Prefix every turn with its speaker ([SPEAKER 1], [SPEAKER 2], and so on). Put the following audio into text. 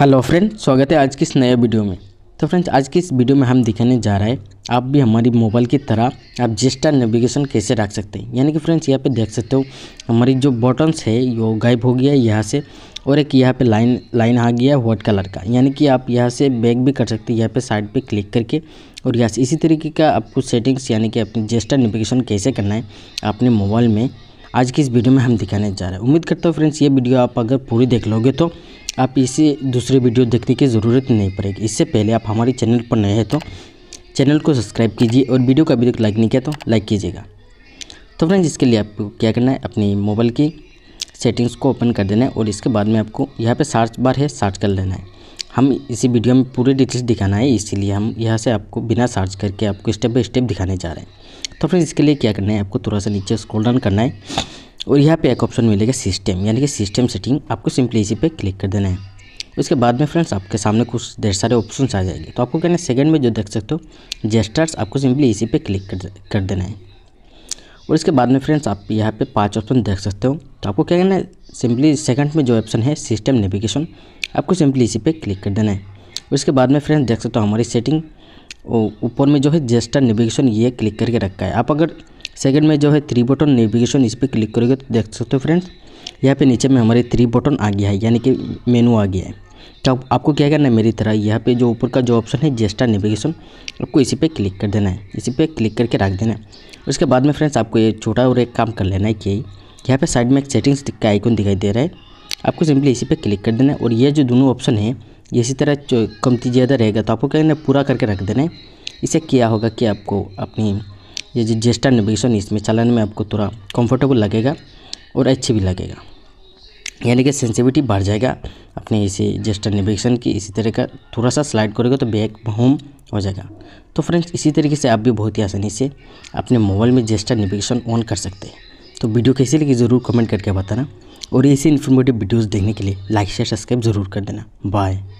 [SPEAKER 1] hello friend स्वागत है आज की इस नए वीडियो में तो फ्रेंड्स आज की इस वीडियो में हम दिखाने जा रहे हैं आप भी हमारी मोबाइल की तरह आप जेस्टर नेविगेशन कैसे रख सकते हैं यानी कि फ्रेंड्स यहाँ पे देख सकते हो हमारी जो बटन्स है वो गायब हो गया है यहाँ से और एक यहाँ पे लाइन लाइन आ गया है वाइट कलर का यानी कि आप यहाँ से बैक भी कर सकते हैं यहाँ पे साइड पे क्लिक करके और यहाँ से इसी तरीके का आपको सेटिंग्स यानी कि अपनी जेस्टा नेविगेशन कैसे करना है अपने मोबाइल में आज की इस वीडियो में हम दिखाने जा रहे हैं उम्मीद करता हूँ फ्रेंड्स ये वीडियो आप अगर पूरी देख लोगे तो आप इसे दूसरे वीडियो देखने की ज़रूरत नहीं पड़ेगी इससे पहले आप हमारे चैनल पर नए हैं तो चैनल को सब्सक्राइब कीजिए और वीडियो का अभी तक लाइक नहीं किया तो लाइक कीजिएगा तो फ्रेंड्स इसके लिए आपको क्या करना है अपनी मोबाइल की सेटिंग्स को ओपन कर देना है और इसके बाद में आपको यहाँ पे सर्च बार है सर्च कर लेना है हम इसी वीडियो में पूरे डिटेल्स दिखाना है इसीलिए हम यहाँ से आपको बिना सर्च करके आपको स्टेप बाई स्टेप दिखाने जा रहे हैं तो फ्रेंड्स इसके लिए क्या करना है आपको थोड़ा सा नीचे स्क्रॉल डाउन करना है और यहाँ पे एक ऑप्शन मिलेगा सिस्टम यानी कि सिस्टम सेटिंग आपको सिंपली इसी पे क्लिक कर देना है उसके बाद में फ्रेंड्स आपके सामने कुछ ढेर सारे ऑप्शन आ जाएंगे तो आपको कहना है सेकेंड में जो देख सकते हो जेस्टर्स आपको सिंपली इसी पे क्लिक कर, कर देना है और इसके बाद में फ्रेंड्स आप यहाँ पे पांच ऑप्शन देख सकते हो तो आपको क्या कहना है सिंपली सेकंड में जो ऑप्शन है सिस्टम नेविगेशन आपको सिंपली इसी पे क्लिक कर देना है उसके इसके बाद में फ्रेंड्स देख सकते हो हमारी सेटिंग ऊपर में जो है जेस्टर नेविगेशन ये क्लिक करके रखा है आप अगर सेकंड में जो है थ्री बटन नेविगेशन इस पर क्लिक करोगे तो देख सकते हो फ्रेंड्स यहाँ पे नीचे में हमारे थ्री बटन आ गया है यानी कि मेनू आ गया है तो आपको क्या करना है मेरी तरह यहाँ पे जो ऊपर का जो ऑप्शन है जेस्टा नेविगेशन आपको इसी पे क्लिक कर देना है इसी पे क्लिक करके रख देना है उसके बाद में फ्रेंड्स आपको ये छोटा और एक काम कर लेना है कि यहाँ पे साइड में एक सेटिंग्स का आइकन दिखाई दे रहा है आपको सिंपली इसी पर क्लिक कर देना है और ये जो दोनों ऑप्शन है इसी तरह कमती ज़्यादा रहेगा तो आपको क्या करना पूरा करके रख देना है इसे किया होगा कि आपको अपनी ये जो जेस्टर नेविगेशन इसमें चलाने में आपको थोड़ा कंफर्टेबल लगेगा और अच्छी भी लगेगा यानी कि सेंसिविटी बढ़ जाएगा अपने इसी जेस्टर नेविगेशन की इसी तरह का थोड़ा सा स्लाइड करेगा तो बैक होम हो जाएगा तो फ्रेंड्स इसी तरीके से आप भी बहुत ही आसानी से अपने मोबाइल में जेस्टा नेविगेशन ऑन कर सकते हैं तो वीडियो कैसी लगी ज़रूर कमेंट करके बताना और ऐसी इन्फॉर्मेटिव वीडियोज़ देखने के लिए लाइक शेयर सब्सक्राइब ज़रूर कर देना बाय